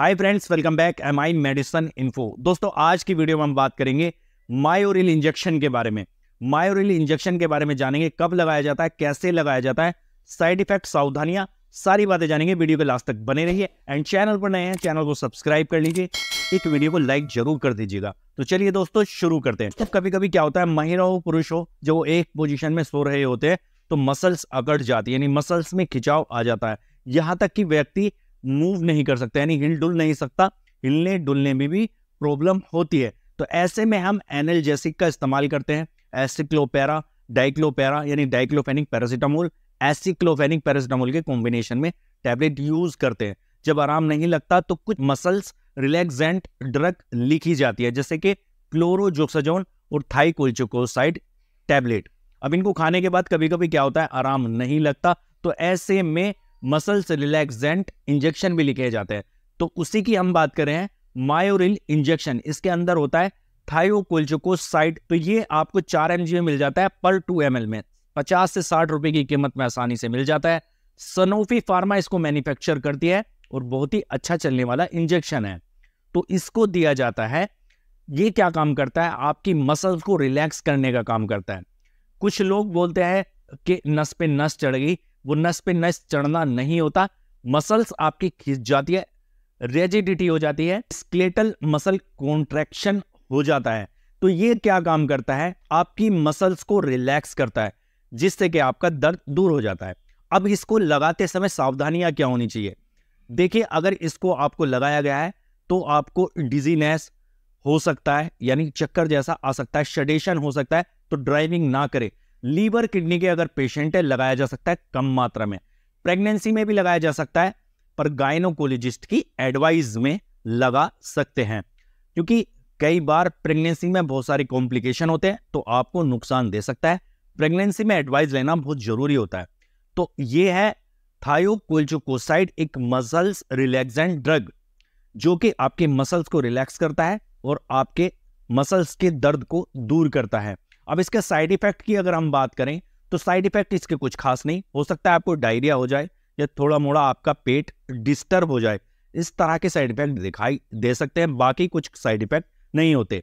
hi friends welcome back M I medicine info दोस्तों आज की वीडियो में हम बात करेंगे मायोरिल इंजेक्शन के बारे में मायोरिल इंजेक्शन के बारे में जानेंगे कब लगाया जाता है कैसे लगाया जाता है साइड इफेक्ट सावधानियां सारी बातें जानेंगे वीडियो के लास्ट तक बने रहिए एंड चैनल पर नए हैं चैनल को सब्सक्राइब कर लीजिए एक वीडियो को लाइक जरूर कर दीजिएगा तो चलिए दोस्तों शुरू करते हैं जब तो कभी कभी क्या होता है महिला हो पुरुष हो जो एक पोजिशन में सो रहे होते हैं तो मसल्स अकड़ जाती है यानी मसल्स में खिंचाव आ जाता है यहां तक कि व्यक्ति मूव नहीं कर सकता यानी हिल डुल नहीं सकता हिलने डुलने में भी प्रॉब्लम होती है तो ऐसे में हम एनल्जेसिक का इस्तेमाल करते हैं एसिक्लोपेरा डाइक्लोपेरा यानी डाइक्लोफेनिक पैरासिटामोल एसिक्लोफेनिक पैरासिटामोल के कॉम्बिनेशन में टैबलेट यूज करते हैं जब आराम नहीं लगता तो कुछ मसल्स रिलैक्सेंट ड्रग लिखी जाती है जैसे कि क्लोरोजोक्साजोन और थाइकोलचोकोसाइड टैबलेट अब इनको खाने के बाद कभी कभी क्या होता है आराम नहीं लगता तो ऐसे में मसल्स रिलैक्सेंट इंजेक्शन भी लिखे जाते हैं तो उसी की हम बात कर रहे हैं मायोरिल इंजेक्शन इसके अंदर होता है थायोकोल्चोकोसाइड तो ये आपको चार एम में मिल जाता है पर टू एम में पचास से साठ रुपए की कीमत में आसानी से मिल जाता है सनोफी फार्मा इसको मैन्युफैक्चर करती है और बहुत ही अच्छा चलने वाला इंजेक्शन है तो इसको दिया जाता है ये क्या काम करता है आपकी मसल को रिलैक्स करने का काम करता है कुछ लोग बोलते हैं कि नस पे नस चढ़ गई वो नस पे नस चढ़ना नहीं होता मसल्स आपकी खींच जाती है रेजिडिटी हो जाती है स्केलेटल मसल कॉन्ट्रैक्शन हो जाता है तो ये क्या काम करता है आपकी मसल्स को रिलैक्स करता है जिससे कि आपका दर्द दूर हो जाता है अब इसको लगाते समय सावधानियां क्या होनी चाहिए देखिए अगर इसको आपको लगाया गया है तो आपको डिजीनेस हो सकता है यानी चक्कर जैसा आ सकता है शडेशन हो सकता है तो ड्राइविंग ना करें लीवर किडनी के अगर पेशेंट है लगाया जा सकता है कम मात्रा में प्रेगनेंसी में भी लगाया जा सकता है पर गायनोकोलोजिस्ट की एडवाइस में लगा सकते हैं क्योंकि कई बार प्रेगनेंसी में बहुत सारे कॉम्प्लिकेशन होते हैं तो आपको नुकसान दे सकता है प्रेगनेंसी में एडवाइस लेना बहुत जरूरी होता है तो ये है थायोकोल्चोकोसाइड एक मसल्स रिलैक्सेंट ड्रग जो कि आपके मसल्स को रिलैक्स करता है और आपके मसल्स के दर्द को दूर करता है अब इसके साइड इफेक्ट की अगर हम बात करें तो साइड इफेक्ट इसके कुछ खास नहीं हो सकता है आपको डायरिया हो जाए या थोड़ा मोड़ा आपका पेट डिस्टर्ब हो जाए इस तरह के साइड इफेक्ट दिखाई दे सकते हैं बाकी कुछ साइड इफेक्ट नहीं होते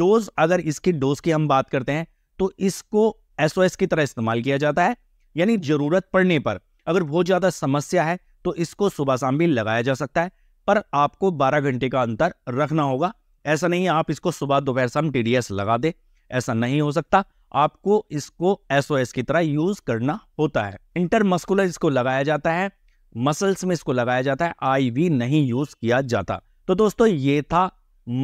डोज अगर इसकी डोज की हम बात करते हैं तो इसको एस की तरह इस्तेमाल किया जाता है यानी ज़रूरत पड़ने पर अगर बहुत ज़्यादा समस्या है तो इसको सुबह शाम भी लगाया जा सकता है पर आपको 12 घंटे का अंतर रखना होगा ऐसा नहीं आप इसको सुबह दोपहर शाम टी लगा दें ऐसा नहीं हो सकता आपको इसको एस की तरह यूज करना होता है इंटरमस्कुलर इसको लगाया जाता है मसल्स में इसको लगाया जाता है आईवी नहीं यूज किया जाता तो दोस्तों ये था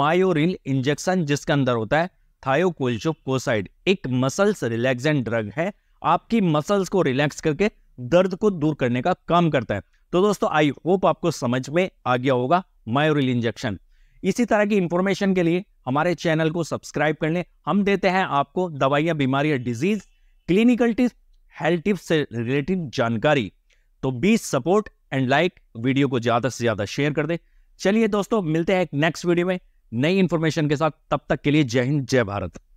मायोरिल इंजेक्शन जिसके अंदर होता है थायोकोलचोकोसाइड एक मसल्स रिलैक्सेंट ड्रग है आपकी मसल्स को रिलैक्स करके दर्द को दूर करने का काम करता है तो दोस्तों आई होप आपको समझ में आ गया होगा मायोरिल इंजेक्शन इसी तरह की इंफॉर्मेशन के लिए हमारे चैनल को सब्सक्राइब कर लें हम देते हैं आपको दवाइयाँ बीमारियाँ disease clinical tips health tips से रिलेटेड जानकारी तो बी सपोर्ट एंड लाइक वीडियो को ज़्यादा से ज़्यादा शेयर कर दे चलिए दोस्तों मिलते हैं नेक्स्ट वीडियो में नई इन्फॉर्मेशन के साथ तब तक के लिए जय हिंद जय भारत